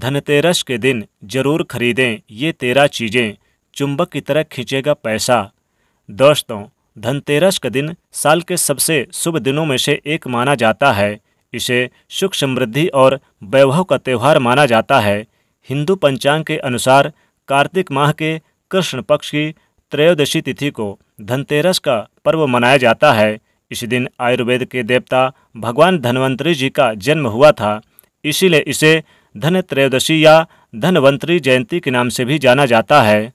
धनतेरस के दिन जरूर खरीदें ये तेरह चीज़ें चुंबक की तरह खींचेगा पैसा दोस्तों धनतेरस का दिन साल के सबसे शुभ दिनों में से एक माना जाता है इसे सुख समृद्धि और वैभव का त्यौहार माना जाता है हिंदू पंचांग के अनुसार कार्तिक माह के कृष्ण पक्ष की त्रयोदशी तिथि को धनतेरस का पर्व मनाया जाता है इस दिन आयुर्वेद के देवता भगवान धन्वंतरी जी का जन्म हुआ था इसीलिए इसे धन त्रयोदशी या धनवंतरी जयंती के नाम से भी जाना जाता है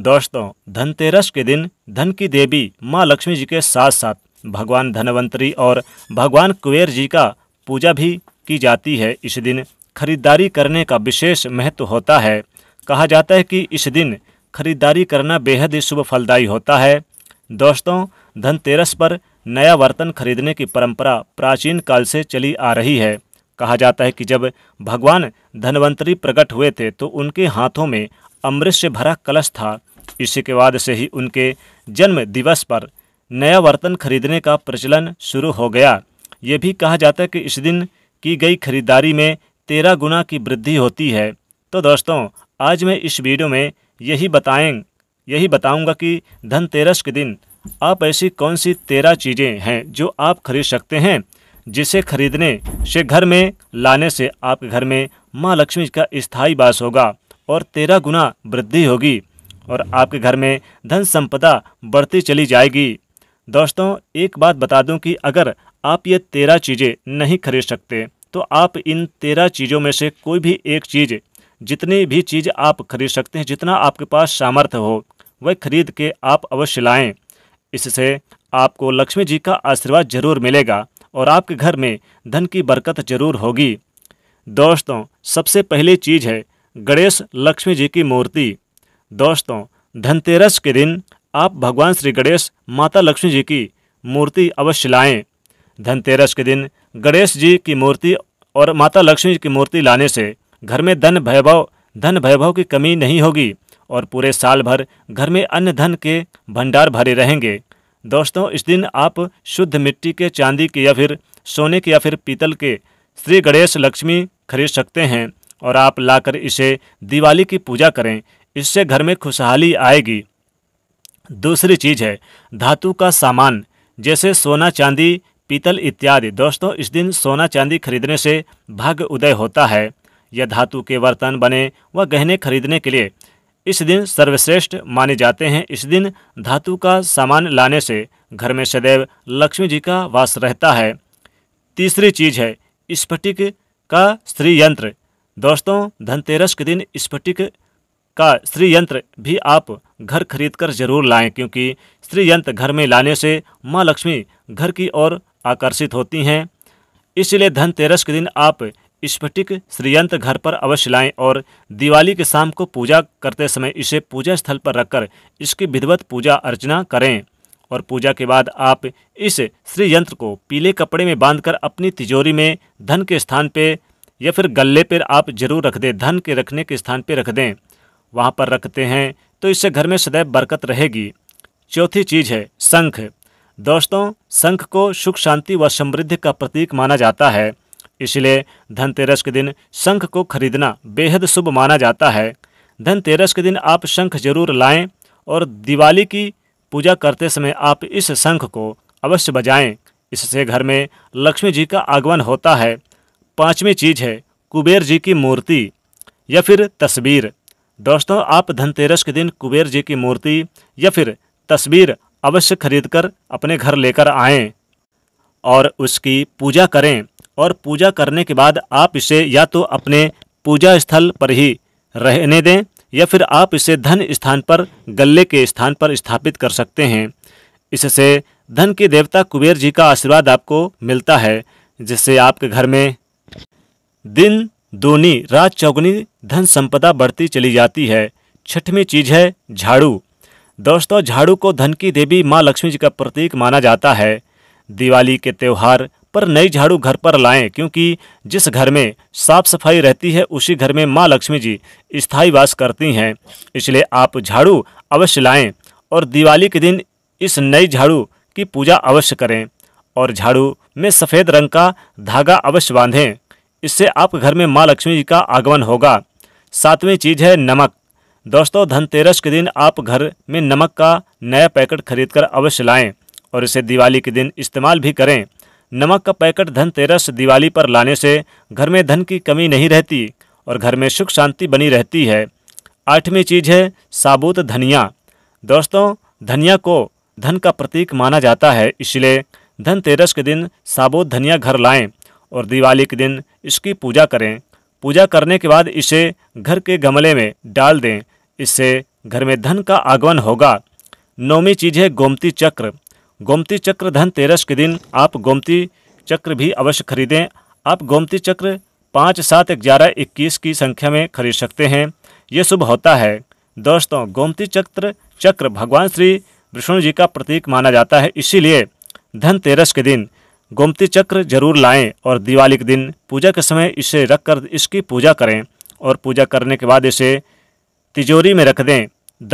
दोस्तों धनतेरस के दिन धन की देवी माँ लक्ष्मी जी के साथ साथ भगवान धनवंतरी और भगवान कुबेर जी का पूजा भी की जाती है इस दिन खरीदारी करने का विशेष महत्व होता है कहा जाता है कि इस दिन खरीदारी करना बेहद ही शुभ फलदायी होता है दोस्तों धनतेरस पर नया बर्तन खरीदने की परंपरा प्राचीन काल से चली आ रही है कहा जाता है कि जब भगवान धनवंतरी प्रकट हुए थे तो उनके हाथों में अमृत से भरा कलश था इसी के बाद से ही उनके जन्म दिवस पर नया बर्तन खरीदने का प्रचलन शुरू हो गया ये भी कहा जाता है कि इस दिन की गई खरीदारी में तेरह गुना की वृद्धि होती है तो दोस्तों आज मैं इस वीडियो में यही बताएँ यही बताऊँगा कि धनतेरस के दिन आप ऐसी कौन सी तेरह चीज़ें हैं जो आप खरीद सकते हैं जिसे खरीदने से घर में लाने से आपके घर में माँ लक्ष्मी का स्थायी वास होगा और तेरह गुना वृद्धि होगी और आपके घर में धन संपदा बढ़ती चली जाएगी दोस्तों एक बात बता दूं कि अगर आप ये तेरह चीज़ें नहीं खरीद सकते तो आप इन तेरह चीज़ों में से कोई भी एक चीज़ जितनी भी चीज़ आप खरीद सकते हैं जितना आपके पास सामर्थ्य हो वह खरीद के आप अवश्य लाएं इससे आपको लक्ष्मी जी का आशीर्वाद जरूर मिलेगा और आपके घर में धन की बरकत जरूर होगी दोस्तों सबसे पहली चीज़ है गणेश लक्ष्मी जी की मूर्ति दोस्तों धनतेरस के दिन आप भगवान श्री गणेश माता लक्ष्मी जी की मूर्ति अवश्य लाएं धनतेरस के दिन गणेश जी की मूर्ति और माता लक्ष्मी जी की मूर्ति लाने से घर में धन वैभव धन वैभव की कमी नहीं होगी और पूरे साल भर घर में अन्य धन के भंडार भरे रहेंगे दोस्तों इस दिन आप शुद्ध मिट्टी के चांदी के या फिर सोने के या फिर पीतल के श्री गणेश लक्ष्मी खरीद सकते हैं और आप लाकर इसे दिवाली की पूजा करें इससे घर में खुशहाली आएगी दूसरी चीज़ है धातु का सामान जैसे सोना चांदी पीतल इत्यादि दोस्तों इस दिन सोना चांदी खरीदने से भाग्य उदय होता है यह धातु के बर्तन बने व गहने खरीदने के लिए इस दिन सर्वश्रेष्ठ माने जाते हैं इस दिन धातु का सामान लाने से घर में सदैव लक्ष्मी जी का वास रहता है तीसरी चीज है स्फटिक का स्त्री यंत्र दोस्तों धनतेरस के दिन स्फटिक का स्त्री यंत्र भी आप घर खरीद कर जरूर लाएं क्योंकि स्त्री यंत्र घर में लाने से माँ लक्ष्मी घर की ओर आकर्षित होती हैं इसलिए धनतेरस के दिन आप स्फटिक श्रीयंत्र घर पर अवश्य लाएं और दिवाली के शाम को पूजा करते समय इसे पूजा स्थल पर रखकर इसकी विधिवत पूजा अर्चना करें और पूजा के बाद आप इस श्रीयंत्र को पीले कपड़े में बांधकर अपनी तिजोरी में धन के स्थान पर या फिर गले पर आप जरूर रख दें धन के रखने के स्थान पर रख दें वहाँ पर रखते हैं तो इससे घर में सदैव बरकत रहेगी चौथी चीज़ है शंख दोस्तों शंख को सुख शांति व समृद्धि का प्रतीक माना जाता है इसलिए धनतेरस के दिन शंख को खरीदना बेहद शुभ माना जाता है धनतेरस के दिन आप शंख जरूर लाएं और दिवाली की पूजा करते समय आप इस शंख को अवश्य बजाएं इससे घर में लक्ष्मी जी का आगमन होता है पांचवी चीज़ है कुबेर जी की मूर्ति या फिर तस्वीर दोस्तों आप धनतेरस के दिन कुबेर जी की मूर्ति या फिर तस्वीर अवश्य खरीदकर अपने घर लेकर आएं और उसकी पूजा करें और पूजा करने के बाद आप इसे या तो अपने पूजा स्थल पर ही रहने दें या फिर आप इसे धन स्थान पर गले के स्थान पर स्थापित कर सकते हैं इससे धन के देवता कुबेर जी का आशीर्वाद आपको मिलता है जिससे आपके घर में दिन दोनी रात चौगुनी धन संपदा बढ़ती चली जाती है छठवीं चीज़ है झाड़ू दोस्तों झाड़ू को धन की देवी माँ लक्ष्मी जी का प्रतीक माना जाता है दिवाली के त्यौहार पर नई झाड़ू घर पर लाएं क्योंकि जिस घर में साफ सफाई रहती है उसी घर में माँ लक्ष्मी जी स्थायी वास करती हैं इसलिए आप झाड़ू अवश्य लाएं और दिवाली के दिन इस नई झाड़ू की पूजा अवश्य करें और झाड़ू में सफ़ेद रंग का धागा अवश्य बांधें इससे आप घर में माँ लक्ष्मी जी का आगमन होगा सातवीं चीज़ है नमक दोस्तों धनतेरस के दिन आप घर में नमक का नया पैकेट खरीदकर अवश्य लाएं और इसे दिवाली के दिन इस्तेमाल भी करें नमक का पैकेट धनतेरस दिवाली पर लाने से घर में धन की कमी नहीं रहती और घर में सुख शांति बनी रहती है आठवीं चीज़ है साबुत धनिया दोस्तों धनिया को धन का प्रतीक माना जाता है इसलिए धनतेरस के दिन साबुत धनिया घर लाएं और दिवाली के दिन इसकी पूजा करें पूजा करने के बाद इसे घर के गमले में डाल दें इससे घर में धन का आगमन होगा नौवीं चीज़ है गोमती चक्र गोमती चक्र धन तेरस के दिन आप गोमती चक्र भी अवश्य खरीदें आप गोमती चक्र पाँच सात ग्यारह इक्कीस की संख्या में खरीद सकते हैं ये शुभ होता है दोस्तों गोमती चक्र चक्र भगवान श्री विष्णु जी का प्रतीक माना जाता है इसीलिए धनतेरस के दिन गोमती चक्र जरूर लाएं और दिवाली के दिन पूजा के समय इसे रखकर इसकी पूजा करें और पूजा करने के बाद इसे तिजोरी में रख दें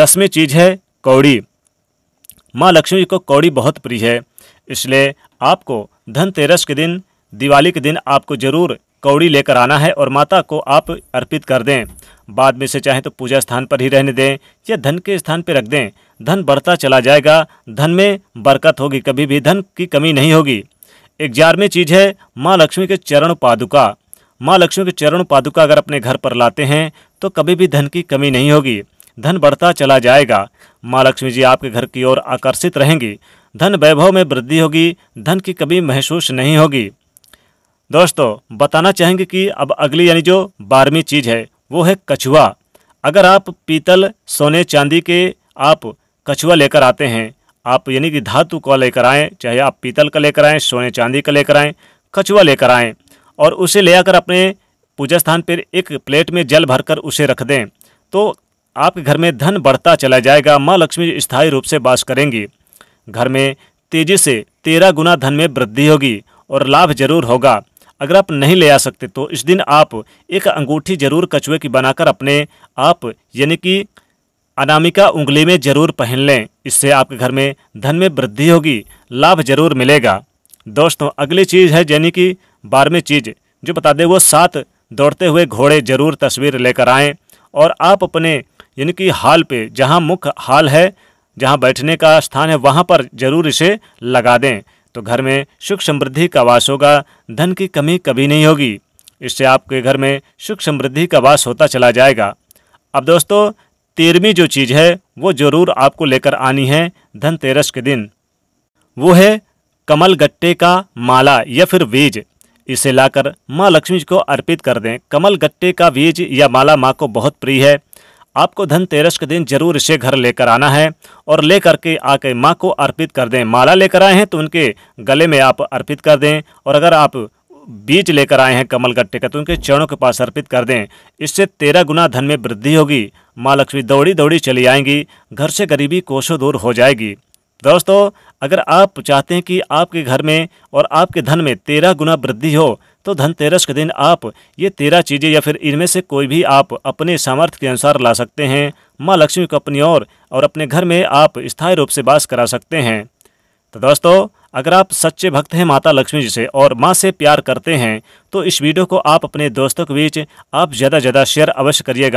दसवीं चीज़ है कौड़ी माँ लक्ष्मी को कौड़ी बहुत प्रिय है इसलिए आपको धनतेरस के दिन दिवाली के दिन आपको जरूर कौड़ी लेकर आना है और माता को आप अर्पित कर दें बाद में से चाहे तो पूजा स्थान पर ही रहने दें या धन के स्थान पर रख दें धन बढ़ता चला जाएगा धन में बरकत होगी कभी भी धन की कमी नहीं होगी एक जार में चीज़ है माँ लक्ष्मी के चरण पादुका माँ लक्ष्मी के चरण पादुका अगर अपने घर पर लाते हैं तो कभी भी धन की कमी नहीं होगी धन बढ़ता चला जाएगा माँ लक्ष्मी जी आपके घर की ओर आकर्षित रहेंगी धन वैभव में वृद्धि होगी धन की कमी महसूस नहीं होगी दोस्तों बताना चाहेंगे कि अब अगली यानी जो बारहवीं चीज़ है वो है कछुआ अगर आप पीतल सोने चांदी के आप कछुआ लेकर आते हैं आप यानी कि धातु का लेकर आएँ चाहे आप पीतल का लेकर आएँ सोने चांदी का लेकर आएँ कछुआ लेकर आएँ और उसे ले आकर अपने पूजा स्थान पर एक प्लेट में जल भरकर उसे रख दें तो आपके घर में धन बढ़ता चला जाएगा माँ लक्ष्मी स्थायी रूप से वास करेंगी घर में तेजी से तेरह गुना धन में वृद्धि होगी और लाभ जरूर होगा अगर आप नहीं ले आ सकते तो इस दिन आप एक अंगूठी जरूर कछुए की बनाकर अपने आप यानी कि अनामिका उंगली में जरूर पहन लें इससे आपके घर में धन में वृद्धि होगी लाभ जरूर मिलेगा दोस्तों अगली चीज़ है यानी कि बारहवीं चीज़ जो बता दें वो सात दौड़ते हुए घोड़े जरूर तस्वीर लेकर आएँ और आप अपने यानी कि हाल पे जहाँ मुख्य हाल है जहाँ बैठने का स्थान है वहाँ पर जरूर इसे लगा दें तो घर में सुख समृद्धि का वास होगा धन की कमी कभी नहीं होगी इससे आपके घर में सुख समृद्धि का वास होता चला जाएगा अब दोस्तों तेरहवीं जो चीज़ है वो ज़रूर आपको लेकर आनी है धनतेरस के दिन वो है कमल गट्टे का माला या फिर बीज इसे लाकर माँ लक्ष्मी जी को अर्पित कर दें कमल गट्टे का बीज या माला माँ को बहुत प्रिय है आपको धनतेरस के दिन जरूर इसे घर लेकर आना है और लेकर के आके माँ को अर्पित कर दें माला लेकर आए हैं तो उनके गले में आप अर्पित कर दें और अगर आप बीज लेकर आए हैं कमल गट्टे का तो उनके चरणों के पास अर्पित कर दें इससे तेरह गुना धन में वृद्धि होगी माँ लक्ष्मी दौड़ी दौड़ी चली आएंगी घर से गरीबी कोशों दूर हो जाएगी दोस्तों अगर आप चाहते हैं कि आपके घर में और आपके धन में तेरह गुना वृद्धि हो तो धनतेरस के दिन आप ये तेरह चीज़ें या फिर इनमें से कोई भी आप अपने सामर्थ्य के अनुसार ला सकते हैं माँ लक्ष्मी को अपनी ओर और, और अपने घर में आप स्थायी रूप से वास करा सकते हैं तो दोस्तों अगर आप सच्चे भक्त हैं माता लक्ष्मी जी से और माँ से प्यार करते हैं तो इस वीडियो को आप अपने दोस्तों के बीच आप ज़्यादा ज़्यादा शेयर अवश्य करिएगा